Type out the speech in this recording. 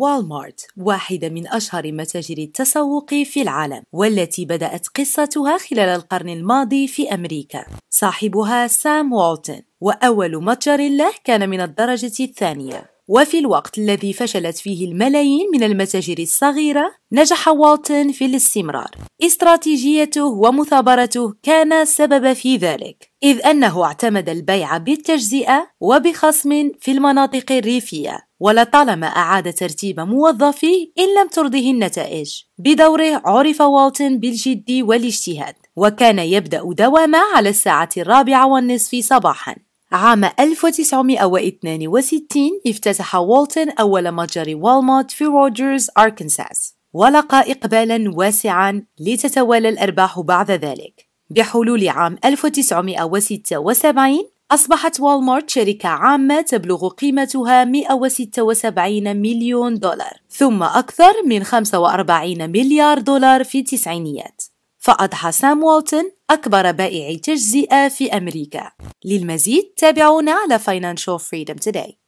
والمارت واحدة من أشهر متاجر التسوق في العالم والتي بدأت قصتها خلال القرن الماضي في أمريكا صاحبها سام والتون وأول متجر له كان من الدرجة الثانية وفي الوقت الذي فشلت فيه الملايين من المتاجر الصغيرة نجح والتون في الاستمرار استراتيجيته ومثابرته كان سبب في ذلك إذ أنه اعتمد البيع بالتجزئة وبخصم في المناطق الريفية ولطالما أعاد ترتيب موظفيه إن لم ترضه النتائج بدوره عرف والتن بالجد والاجتهاد وكان يبدأ دوامه على الساعة الرابعة والنصف صباحاً عام 1962 افتتح والتن أول متجر والمارت في روجرز أركنساس ولقى إقبالا واسعا لتتوالى الأرباح بعد ذلك بحلول عام 1976 أصبحت والمارت شركة عامة تبلغ قيمتها 176 مليون دولار ثم أكثر من 45 مليار دولار في التسعينيات فأضحى سام والتون أكبر بائع تجزئة في أمريكا للمزيد تابعونا على Financial Freedom Today